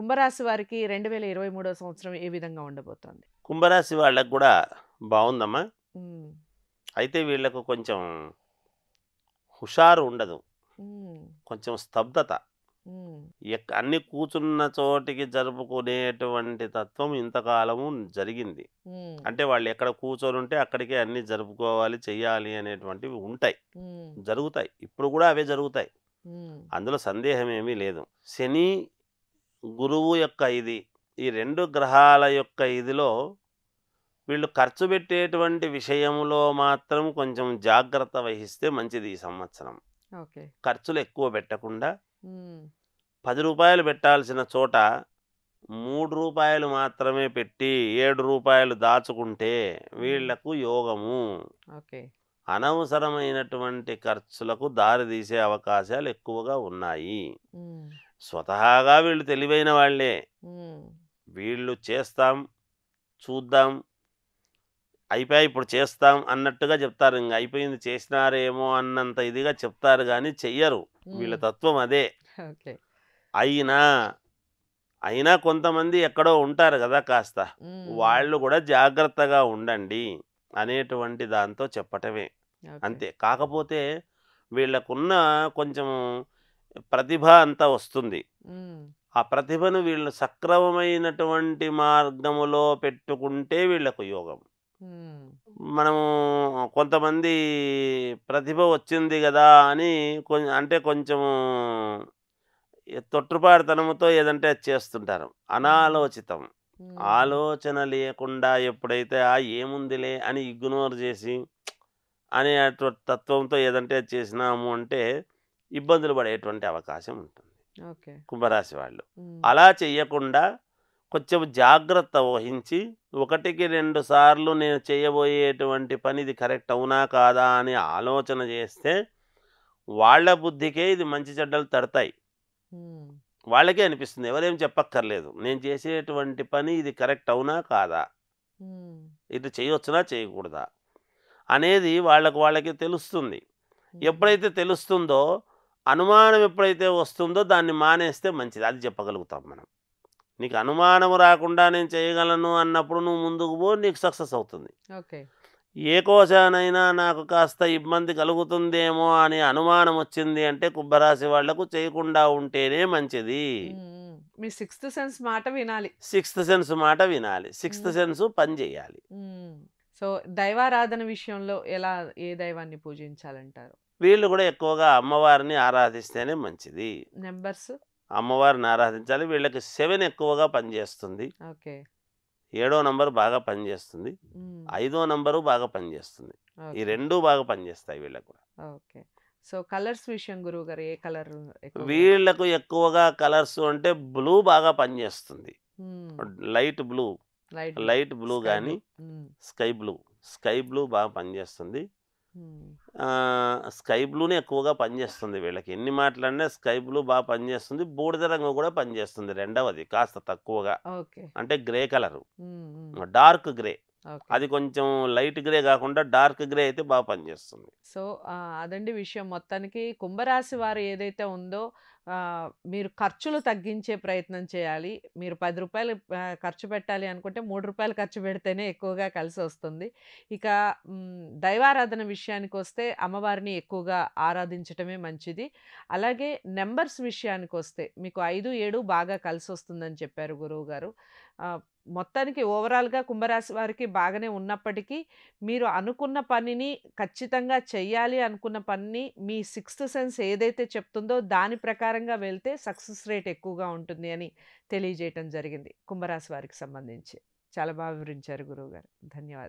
కుంభరాశి వారికి రెండు వేల ఇరవై మూడో సంవత్సరం ఏ విధంగా ఉండబోతోంది కుంభరాశి వాళ్ళకు కూడా బాగుందమ్మా అయితే వీళ్ళకు కొంచెం హుషారు ఉండదు కొంచెం స్తబ్దత అన్ని కూర్చున్న చోటికి జరుపుకునేటువంటి తత్వం ఇంతకాలము జరిగింది అంటే వాళ్ళు ఎక్కడ కూర్చొని ఉంటే అక్కడికే అన్ని జరుపుకోవాలి చెయ్యాలి అనేటువంటివి ఉంటాయి జరుగుతాయి ఇప్పుడు కూడా అవే జరుగుతాయి అందులో సందేహం ఏమీ లేదు శని గురువు యొక్క ఇది ఈ రెండు గ్రహాల యొక్క ఇదిలో వీళ్ళు ఖర్చు పెట్టేటువంటి విషయంలో మాత్రం కొంచెం జాగ్రత్త వహిస్తే మంచిది ఈ సంవత్సరం ఖర్చులు ఎక్కువ పెట్టకుండా పది రూపాయలు పెట్టాల్సిన చోట మూడు రూపాయలు మాత్రమే పెట్టి ఏడు రూపాయలు దాచుకుంటే వీళ్లకు యోగము అనవసరమైనటువంటి ఖర్చులకు దారి తీసే అవకాశాలు ఎక్కువగా ఉన్నాయి స్వతహాగా వీళ్ళు తెలివైన వాళ్ళే వీళ్ళు చేస్తాం చూద్దాం అయిపోయి ఇప్పుడు చేస్తాం అన్నట్టుగా చెప్తారు ఇంకా అయిపోయింది చేసినారేమో అన్నంత ఇదిగా చెప్తారు కానీ చెయ్యరు వీళ్ళ తత్వం అదే అయినా అయినా కొంతమంది ఎక్కడో ఉంటారు కదా కాస్త వాళ్ళు కూడా జాగ్రత్తగా ఉండండి అనేటువంటి దాంతో చెప్పటమే అంతే కాకపోతే వీళ్ళకున్న కొంచెం ప్రతిభ అంతా వస్తుంది ఆ ప్రతిభను వీళ్ళు సక్రమమైనటువంటి మార్గములో పెట్టుకుంటే వీళ్ళకు యోగం మనము కొంతమంది ప్రతిభ వచ్చింది కదా అని అంటే కొంచెము తొట్టుపాడుతనముతో ఏదంటే చేస్తుంటారు అనాలోచితం ఆలోచన లేకుండా ఎప్పుడైతే ఆ ఏముందిలే అని ఇగ్నోర్ చేసి అనే తత్వంతో ఏదంటే చేసినాము అంటే ఇబ్బందులు పడేటువంటి అవకాశం ఉంటుంది కుంభరాశి వాళ్ళు అలా చేయకుండా కొంచెం జాగ్రత్త వహించి ఒకటికి రెండు సార్లు నేను చేయబోయేటువంటి పని ఇది కరెక్ట్ అవునా కాదా అని ఆలోచన చేస్తే వాళ్ళ బుద్ధికే ఇది మంచి చెడ్డలు తడతాయి వాళ్ళకే అనిపిస్తుంది ఎవరేం చెప్పక్కర్లేదు నేను చేసేటువంటి పని ఇది కరెక్ట్ అవునా కాదా ఇది చేయొచ్చునా చేయకూడదా అనేది వాళ్ళకు వాళ్ళకి తెలుస్తుంది ఎప్పుడైతే తెలుస్తుందో అనుమానం ఎప్పుడైతే వస్తుందో దాన్ని మానేస్తే మంచిది అది చెప్పగలుగుతాం మనం నీకు అనుమానం రాకుండా నేను చేయగలను అన్నప్పుడు నువ్వు ముందుకు పో నీకు సక్సెస్ అవుతుంది ఏ కోశానైనా నాకు కాస్త ఇబ్బంది కలుగుతుందేమో అని అనుమానం వచ్చింది అంటే కుంభరాశి వాళ్లకు చేయకుండా ఉంటేనే మంచిది మీ సిక్స్త్ సెన్స్ మాట వినాలి సిక్స్త్ సెన్స్ మాట వినాలి సిక్స్త్ సెన్స్ పని చేయాలి సో దైవారాధన విషయంలో ఎలా ఏ దైవాన్ని పూజించాలంటారు వీళ్ళు కూడా ఎక్కువగా అమ్మవారిని ఆరాధిస్తేనే మంచిది నెంబర్స్ అమ్మవారిని ఆరాధించాలి వీళ్ళకి సెవెన్ ఎక్కువగా పనిచేస్తుంది ఏడో నంబర్ బాగా పనిచేస్తుంది ఐదో నంబరు బాగా పనిచేస్తుంది ఈ రెండు బాగా పనిచేస్తాయి వీళ్ళకు ఓకే సో కలర్స్ విషయం గురువు గారు ఏ కలర్ వీళ్ళకు ఎక్కువగా కలర్స్ అంటే బ్లూ బాగా పనిచేస్తుంది లైట్ బ్లూ లైట్ బ్లూ కానీ స్కై బ్లూ స్కై బ్లూ బాగా పనిచేస్తుంది స్కై బ్లూనే ఎక్కువగా పనిచేస్తుంది వీళ్ళకి ఎన్ని మాట్లాడినా స్కై బ్లూ బాగా పనిచేస్తుంది బూడిద రంగు కూడా పనిచేస్తుంది రెండవది కాస్త తక్కువగా అంటే గ్రే కలరు డార్క్ గ్రే అది కొంచెం లైట్ గ్రే కాకుండా డార్క్ గ్రే అయితే బాగా పనిచేస్తుంది సో అదండి విషయం మొత్తానికి కుంభరాశి వారు ఏదైతే ఉందో మీరు ఖర్చులు తగ్గించే ప్రయత్నం చేయాలి మీరు పది రూపాయలు ఖర్చు పెట్టాలి అనుకుంటే మూడు రూపాయలు ఖర్చు పెడితేనే ఎక్కువగా కలిసి వస్తుంది ఇక దైవారాధన విషయానికి వస్తే అమ్మవారిని ఎక్కువగా ఆరాధించటమే మంచిది అలాగే నెంబర్స్ విషయానికి వస్తే మీకు ఐదు ఏడు బాగా కలిసి వస్తుందని చెప్పారు గురువు గారు మొత్తానికి ఓవరాల్గా కుంభరాశి వారికి బాగానే ఉన్నప్పటికీ మీరు అనుకున్న పనిని ఖచ్చితంగా చెయ్యాలి అనుకున్న పనిని మీ సిక్స్త్ సెన్స్ ఏదైతే చెప్తుందో దాని ప్రకారంగా వెళ్తే సక్సెస్ రేట్ ఎక్కువగా ఉంటుంది అని తెలియజేయటం జరిగింది కుంభరాశి వారికి సంబంధించి చాలా బాగా వివరించారు గురువుగారు ధన్యవాదాలు